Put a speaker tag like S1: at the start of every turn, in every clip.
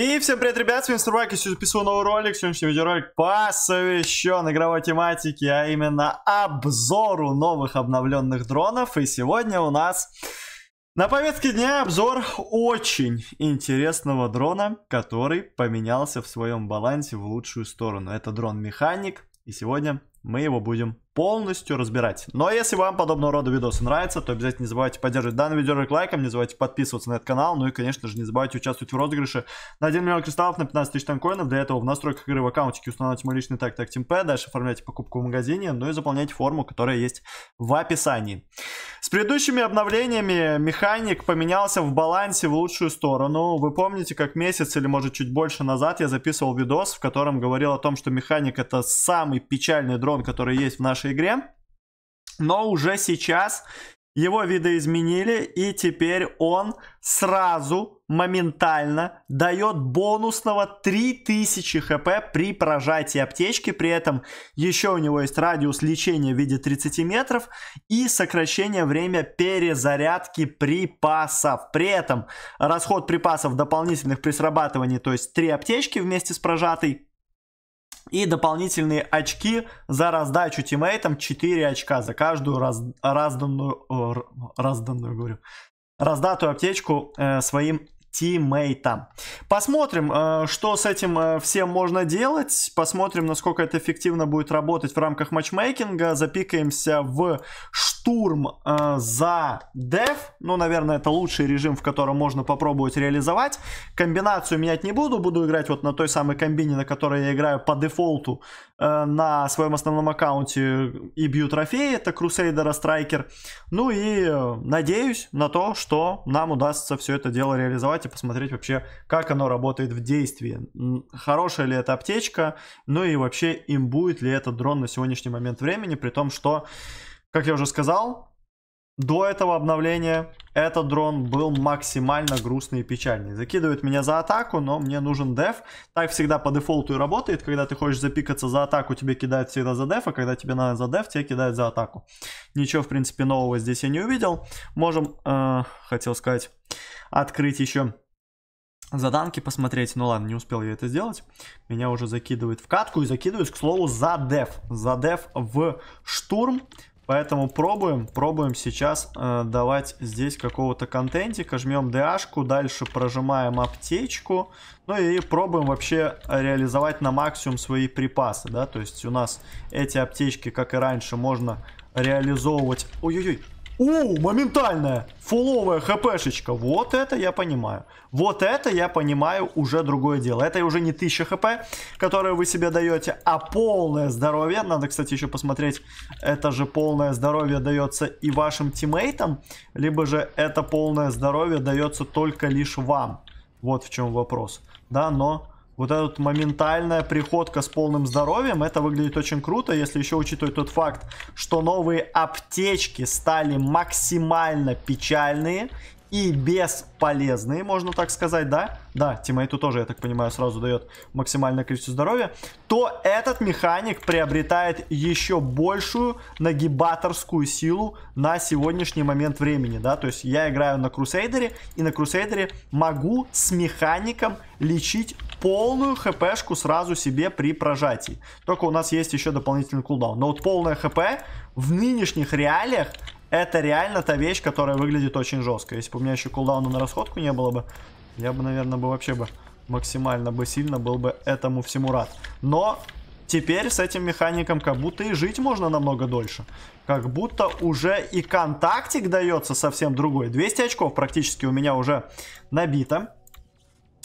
S1: И всем привет, ребят, с вами Сурвайк, я записываю новый ролик, сегодняшний видеоролик посвящен игровой тематике, а именно обзору новых обновленных дронов, и сегодня у нас на повестке дня обзор очень интересного дрона, который поменялся в своем балансе в лучшую сторону. Это дрон-механик, и сегодня мы его будем полностью разбирать. Но если вам подобного рода видосы нравятся, то обязательно не забывайте поддерживать данный видеоролик лайком, не забывайте подписываться на этот канал, ну и, конечно же, не забывайте участвовать в розыгрыше на 1 миллион кристаллов на 15 тысяч танкоинов. Для этого в настройках игры в аккаунтике устанавливайте мой личный так так ТимП, дальше оформляйте покупку в магазине, ну и заполняйте форму, которая есть в описании. С предыдущими обновлениями механик поменялся в балансе в лучшую сторону. Вы помните, как месяц или может чуть больше назад я записывал видос, в котором говорил о том, что механик это самый печальный дрон, который есть в нашей нашей игре. Но уже сейчас его видоизменили, и теперь он сразу, моментально дает бонусного 3000 хп при прожатии аптечки. При этом еще у него есть радиус лечения в виде 30 метров и сокращение время перезарядки припасов. При этом расход припасов дополнительных при срабатывании, то есть 3 аптечки вместе с прожатой и дополнительные очки за раздачу тиммейтам 4 очка за каждую раз, разданную, э, разданную говорю, раздатую аптечку э, своим тиммейтам. Посмотрим, э, что с этим э, всем можно делать. Посмотрим, насколько это эффективно будет работать в рамках матчмейкинга. Запикаемся в штурм э, за деф. Ну, наверное, это лучший режим, в котором можно попробовать реализовать. Комбинацию менять не буду. Буду играть вот на той самой комбине, на которой я играю по дефолту на своем основном аккаунте и бью трофеи. Это Crusader а Striker. Ну и надеюсь на то, что нам удастся все это дело реализовать реализовать и посмотреть вообще, как оно работает в действии. Хорошая ли это аптечка, ну и вообще им будет ли этот дрон на сегодняшний момент времени, при том, что, как я уже сказал, до этого обновления этот дрон был максимально грустный и печальный. Закидывает меня за атаку, но мне нужен деф. Так всегда по дефолту и работает. Когда ты хочешь запикаться за атаку, тебе кидают всегда за деф, а когда тебе надо за деф, тебе кидают за атаку. Ничего, в принципе, нового здесь я не увидел. Можем, э, хотел сказать, открыть еще заданки посмотреть. Ну ладно, не успел я это сделать. Меня уже закидывает в катку и закидывает, к слову, за деф. За деф в штурм. Поэтому пробуем, пробуем сейчас э, давать здесь какого-то контентика. Жмем DH-ку, дальше прожимаем аптечку. Ну и пробуем вообще реализовать на максимум свои припасы, да. То есть у нас эти аптечки, как и раньше, можно реализовывать... Ой-ой-ой, о, моментальная фуловая хпшечка. Вот это я понимаю. Вот это я понимаю уже другое дело. Это уже не 1000 хп, которое вы себе даете, а полное здоровье. Надо, кстати, еще посмотреть, это же полное здоровье дается и вашим тиммейтам, либо же это полное здоровье дается только лишь вам. Вот в чем вопрос. Да, но вот эта моментальная приходка с полным здоровьем, это выглядит очень круто, если еще учитывать тот факт, что новые аптечки стали максимально печальные и бесполезные, можно так сказать, да? Да, тиммейту тоже, я так понимаю, сразу дает максимальное количество здоровья. То этот механик приобретает еще большую нагибаторскую силу на сегодняшний момент времени, да? То есть я играю на Крусейдере, и на Крусейдере могу с механиком лечить полную хпшку сразу себе при прожатии. Только у нас есть еще дополнительный кулдаун. Но вот полная хп в нынешних реалиях это реально та вещь, которая выглядит очень жестко. Если бы у меня еще кулдауна на расходку не было бы, я бы, наверное, бы вообще бы максимально бы сильно был бы этому всему рад. Но теперь с этим механиком как будто и жить можно намного дольше. Как будто уже и контактик дается совсем другой. 200 очков практически у меня уже набито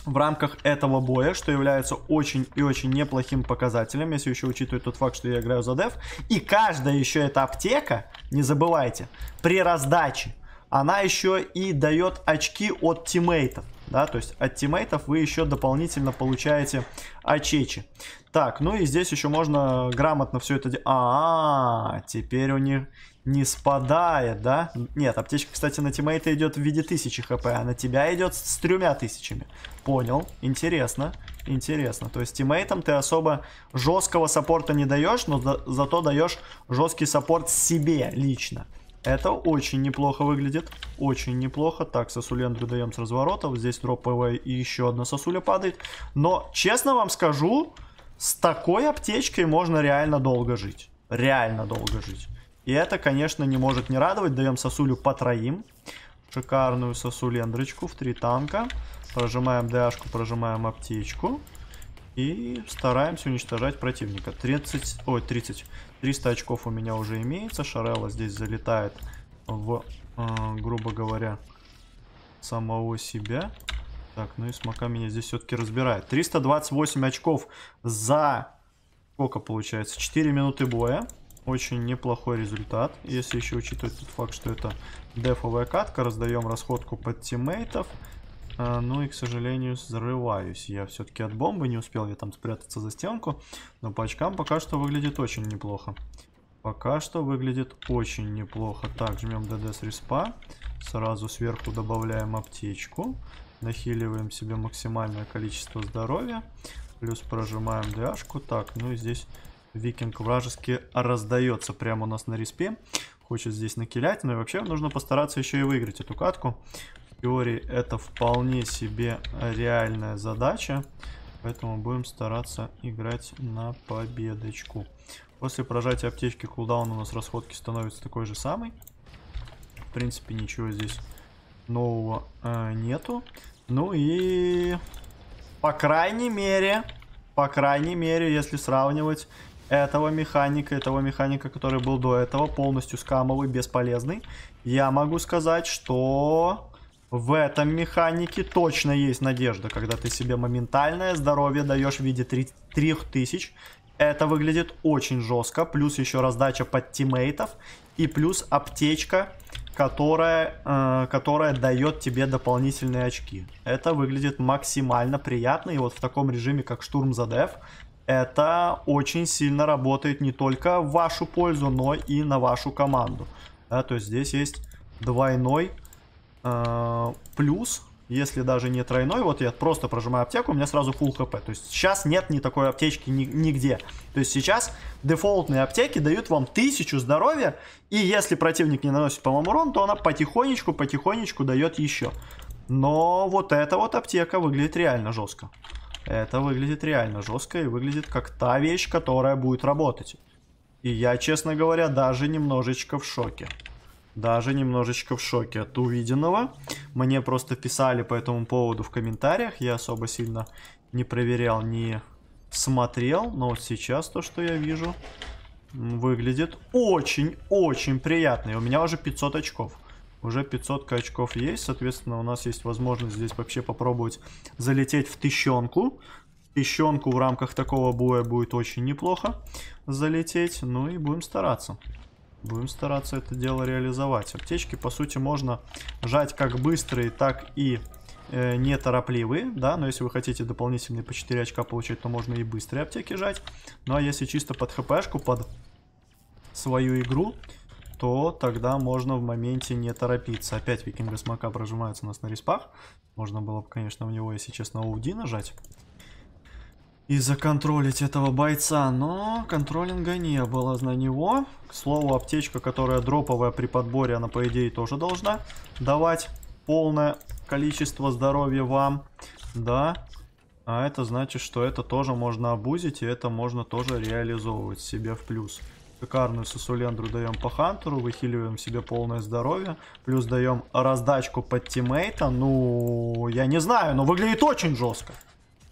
S1: в рамках этого боя, что является очень и очень неплохим показателем, если еще учитывать тот факт, что я играю за деф. И каждая еще эта аптека, не забывайте, при раздаче, она еще и дает очки от тиммейтов. Да, то есть от тиммейтов вы еще дополнительно получаете очечи. Так, ну и здесь еще можно грамотно все это А, -а, а, теперь у них не спадает, да? Нет, аптечка, кстати, на тиммейта идет в виде 1000 хп, а на тебя идет с тремя тысячами. Понял, интересно, интересно. То есть тиммейтам ты особо жесткого саппорта не даешь, но за зато даешь жесткий саппорт себе лично. Это очень неплохо выглядит. Очень неплохо. Так, сосулендру даем с разворотов. Здесь дроп и еще одна сосуля падает. Но, честно вам скажу, с такой аптечкой можно реально долго жить. Реально долго жить. И это, конечно, не может не радовать. Даем сосулю по троим. Шикарную сосулендрочку в три танка. Прожимаем ДАшку, прожимаем аптечку. И стараемся уничтожать противника. 30, ой, 30, 300 очков у меня уже имеется. Шарелла здесь залетает в, э, грубо говоря, самого себя. Так, ну и Смока меня здесь все-таки разбирает. 328 очков за... Сколько получается? 4 минуты боя. Очень неплохой результат, если еще учитывать тот факт, что это дефовая катка. Раздаем расходку под тиммейтов. А, ну и, к сожалению, взрываюсь. Я все-таки от бомбы не успел я там спрятаться за стенку. Но по очкам пока что выглядит очень неплохо. Пока что выглядит очень неплохо. Так, жмем ДД с респа. Сразу сверху добавляем аптечку. Нахиливаем себе максимальное количество здоровья. Плюс прожимаем ДАшку. Так, ну и здесь викинг вражески раздается прямо у нас на респе хочет здесь накилять. но ну и вообще нужно постараться еще и выиграть эту катку теории это вполне себе реальная задача. Поэтому будем стараться играть на победочку. После прожатия аптечки кулдаун у нас расходки становится такой же самый. В принципе, ничего здесь нового э, нету. Ну и... По крайней мере, по крайней мере, если сравнивать этого механика, этого механика, который был до этого, полностью скамовый, бесполезный, я могу сказать, что в этом механике точно есть надежда, когда ты себе моментальное здоровье даешь в виде 3000. Это выглядит очень жестко. Плюс еще раздача под тиммейтов. И плюс аптечка, которая, э, которая дает тебе дополнительные очки. Это выглядит максимально приятно. И вот в таком режиме, как штурм за деф, это очень сильно работает не только в вашу пользу, но и на вашу команду. Да, то есть здесь есть двойной Э, плюс, если даже не тройной, вот я просто прожимаю аптеку, у меня сразу full хп. То есть сейчас нет ни такой аптечки ни, нигде. То есть сейчас дефолтные аптеки дают вам тысячу здоровья, и если противник не наносит по вам урон, то она потихонечку, потихонечку дает еще. Но вот эта вот аптека выглядит реально жестко. Это выглядит реально жестко и выглядит как та вещь, которая будет работать. И я, честно говоря, даже немножечко в шоке даже немножечко в шоке от увиденного. Мне просто писали по этому поводу в комментариях, я особо сильно не проверял, не смотрел, но вот сейчас то, что я вижу, выглядит очень-очень приятно. И у меня уже 500 очков. Уже 500 очков есть, соответственно, у нас есть возможность здесь вообще попробовать залететь в тыщенку. Тыщенку в рамках такого боя будет очень неплохо залететь, ну и будем стараться. Будем стараться это дело реализовать. Аптечки, по сути, можно жать как быстрые, так и э, неторопливые, да, но если вы хотите дополнительные по 4 очка получать, то можно и быстрые аптеки жать. Ну а если чисто под хпшку, под свою игру, то тогда можно в моменте не торопиться. Опять викинга смока прожимается у нас на респах. Можно было бы, конечно, в него, если честно, OD нажать и законтролить этого бойца, но контролинга не было на него. К слову, аптечка, которая дроповая при подборе, она по идее тоже должна давать полное количество здоровья вам. Да, а это значит, что это тоже можно обузить, и это можно тоже реализовывать себе в плюс. Шикарную сосулендру даем по хантеру, выхиливаем себе полное здоровье. Плюс даем раздачку под тиммейта. Ну, я не знаю, но выглядит очень жестко.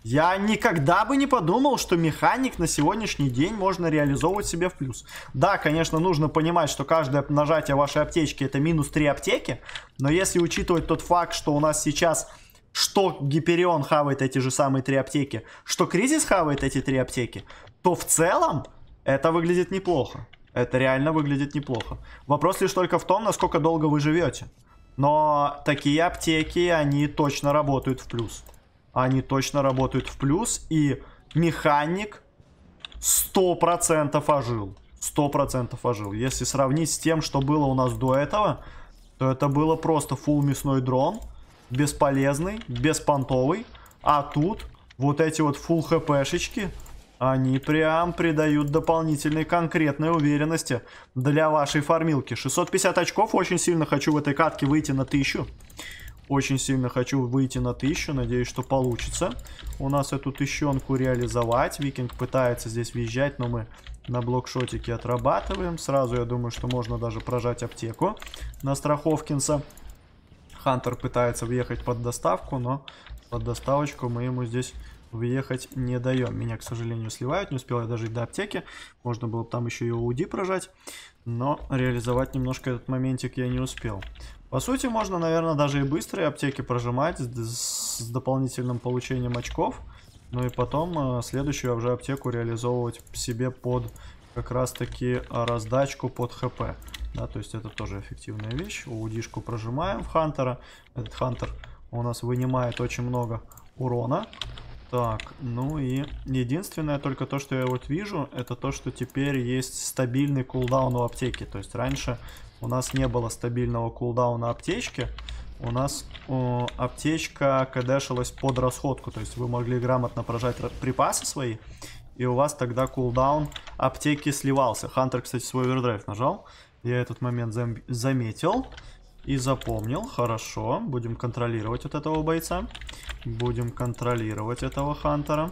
S1: Я никогда бы не подумал, что механик на сегодняшний день можно реализовывать себе в плюс. Да, конечно, нужно понимать, что каждое нажатие вашей аптечки это минус 3 аптеки, но если учитывать тот факт, что у нас сейчас что Гиперион хавает эти же самые три аптеки, что Кризис хавает эти три аптеки, то в целом это выглядит неплохо. Это реально выглядит неплохо. Вопрос лишь только в том, насколько долго вы живете. Но такие аптеки, они точно работают в плюс. Они точно работают в плюс. И механик 100% ожил. 100% ожил. Если сравнить с тем, что было у нас до этого, то это было просто фул мясной дрон. Бесполезный, беспонтовый. А тут вот эти вот фул хпшечки, они прям придают дополнительной конкретной уверенности для вашей фармилки. 650 очков. Очень сильно хочу в этой катке выйти на 1000. Очень сильно хочу выйти на 1000, надеюсь, что получится у нас эту тыщенку реализовать. Викинг пытается здесь въезжать, но мы на блокшотике отрабатываем. Сразу, я думаю, что можно даже прожать аптеку на Страховкинса. Хантер пытается въехать под доставку, но под доставочку мы ему здесь въехать не даем. Меня, к сожалению, сливают, не успел я дожить до аптеки. Можно было бы там еще и УДИ прожать, но реализовать немножко этот моментик я не успел. По сути, можно, наверное, даже и быстрые аптеки прожимать с дополнительным получением очков. Ну и потом э, следующую уже аптеку реализовывать себе под как раз-таки э, раздачку под ХП. Да, то есть это тоже эффективная вещь. Удишку прожимаем в Хантера. Этот Хантер у нас вынимает очень много урона. Так, ну и единственное только то, что я вот вижу, это то, что теперь есть стабильный кулдаун у аптеки. То есть раньше у нас не было стабильного кулдауна аптечки. У нас э, аптечка кадешилась под расходку. То есть вы могли грамотно прожать припасы свои, и у вас тогда кулдаун аптеки сливался. Хантер, кстати, свой овердрайв нажал. Я этот момент зам заметил. И запомнил, хорошо. Будем контролировать вот этого бойца. Будем контролировать этого Хантера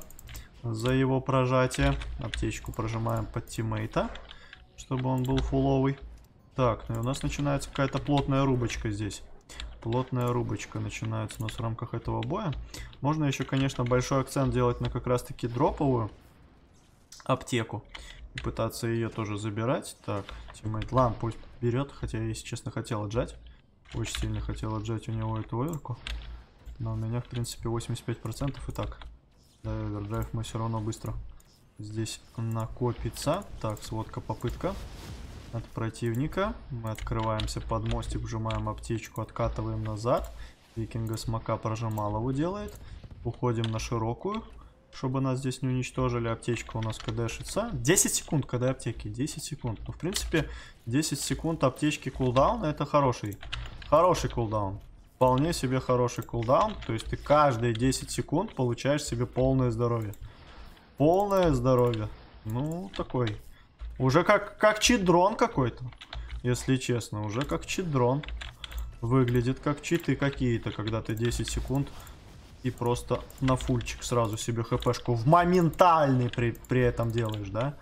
S1: за его прожатие. Аптечку прожимаем под тиммейта, чтобы он был фуловый. Так, ну и у нас начинается какая-то плотная рубочка здесь. Плотная рубочка начинается у нас в рамках этого боя. Можно еще, конечно, большой акцент делать на как раз-таки дроповую аптеку. И пытаться ее тоже забирать. Так, тиммейт Лан пусть берет, хотя я, если честно, хотел отжать. Очень сильно хотел отжать у него эту оверку. Но у меня, в принципе, 85% и так. Да, овердрайв мы все равно быстро. Здесь накопится. Так, сводка, попытка от противника. Мы открываемся под мостик, вжимаем аптечку, откатываем назад. Викинга смока прожимал его делает. Уходим на широкую, чтобы нас здесь не уничтожили. Аптечка у нас кдшится. 10 секунд, когда аптеки. 10 секунд. Ну, в принципе, 10 секунд аптечки кулдауна это хороший Хороший кулдаун. Вполне себе хороший кулдаун. То есть ты каждые 10 секунд получаешь себе полное здоровье. Полное здоровье. Ну, такой. Уже как, как чидрон какой-то. Если честно, уже как чидрон. Выглядит как читы какие-то, когда ты 10 секунд и просто на фульчик сразу себе хпшку в моментальный при, при этом делаешь, да?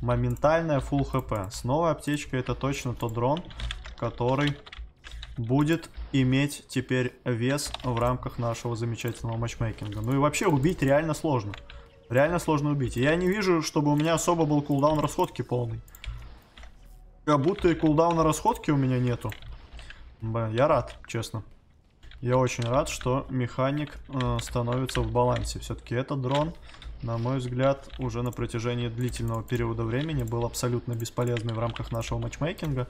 S1: Моментальная фул хп. Снова аптечка, это точно тот дрон, который будет иметь теперь вес в рамках нашего замечательного матчмейкинга. Ну и вообще убить реально сложно. Реально сложно убить. Я не вижу, чтобы у меня особо был кулдаун расходки полный. Как будто и кулдауна расходки у меня нету. Блин, я рад, честно. Я очень рад, что механик э, становится в балансе. Все-таки этот дрон, на мой взгляд, уже на протяжении длительного периода времени был абсолютно бесполезный в рамках нашего матчмейкинга.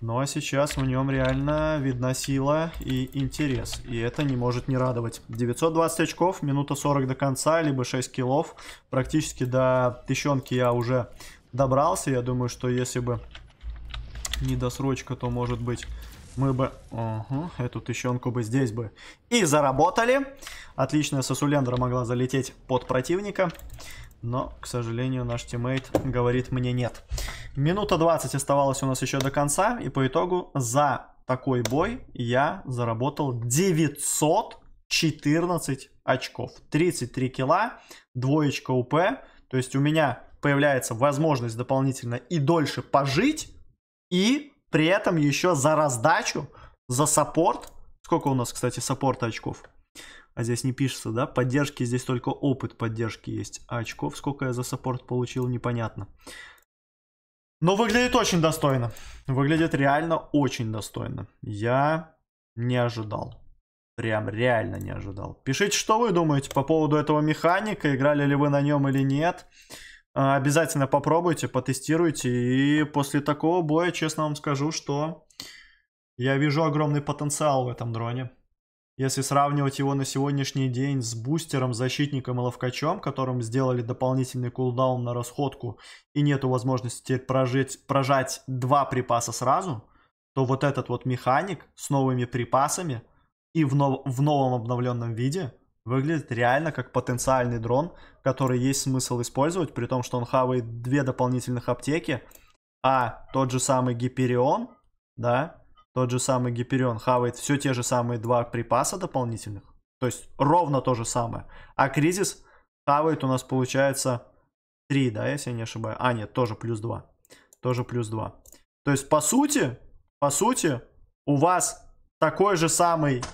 S1: Но ну, а сейчас в нем реально видна сила и интерес. И это не может не радовать. 920 очков, минута 40 до конца, либо 6 киллов. Практически до тыщенки я уже добрался. Я думаю, что если бы не досрочка, то может быть мы бы угу, эту тыщенку бы здесь бы и заработали. Отличная сосулендра могла залететь под противника. Но, к сожалению, наш тиммейт говорит мне нет. Нет. Минута 20 оставалась у нас еще до конца. И по итогу за такой бой я заработал 914 очков. 33 килла, двоечка УП. То есть у меня появляется возможность дополнительно и дольше пожить. И при этом еще за раздачу, за саппорт. Сколько у нас, кстати, саппорта очков? А здесь не пишется, да? Поддержки, здесь только опыт поддержки есть. А очков сколько я за саппорт получил, непонятно. Но выглядит очень достойно. Выглядит реально очень достойно. Я не ожидал. Прям реально не ожидал. Пишите, что вы думаете по поводу этого механика. Играли ли вы на нем или нет. А, обязательно попробуйте, потестируйте. И после такого боя, честно вам скажу, что я вижу огромный потенциал в этом дроне. Если сравнивать его на сегодняшний день с бустером, защитником и ловкачом, которым сделали дополнительный кулдаун на расходку и нету возможности теперь прожить, прожать два припаса сразу, то вот этот вот механик с новыми припасами и в, нов в новом обновленном виде выглядит реально как потенциальный дрон, который есть смысл использовать, при том, что он хавает две дополнительных аптеки, а тот же самый Гиперион, да, тот же самый Гиперион хавает все те же самые два припаса дополнительных. То есть ровно то же самое. А Кризис хавает у нас получается 3, да, если я не ошибаюсь. А, нет, тоже плюс 2. Тоже плюс 2. То есть, по сути, по сути, у вас такой же самый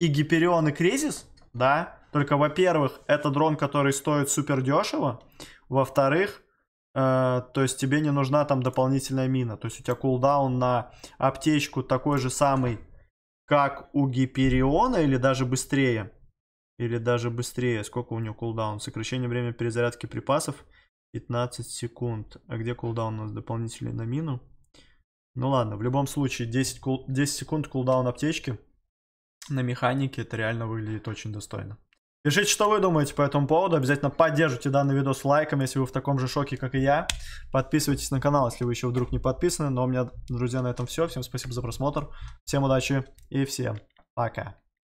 S1: и Гиперион, и Кризис, да? Только, во-первых, это дрон, который стоит супер дешево. Во-вторых, Э, то есть тебе не нужна там дополнительная мина. То есть у тебя кулдаун на аптечку такой же самый, как у Гипериона или даже быстрее. Или даже быстрее. Сколько у него кулдаун? Сокращение времени перезарядки припасов 15 секунд. А где кулдаун у нас дополнительный на мину? Ну ладно, в любом случае 10, кул... 10 секунд кулдаун аптечки на механике это реально выглядит очень достойно. Пишите, что вы думаете по этому поводу. Обязательно поддержите данный видос лайком, если вы в таком же шоке, как и я. Подписывайтесь на канал, если вы еще вдруг не подписаны. Но у меня, друзья, на этом все. Всем спасибо за просмотр. Всем удачи и всем пока.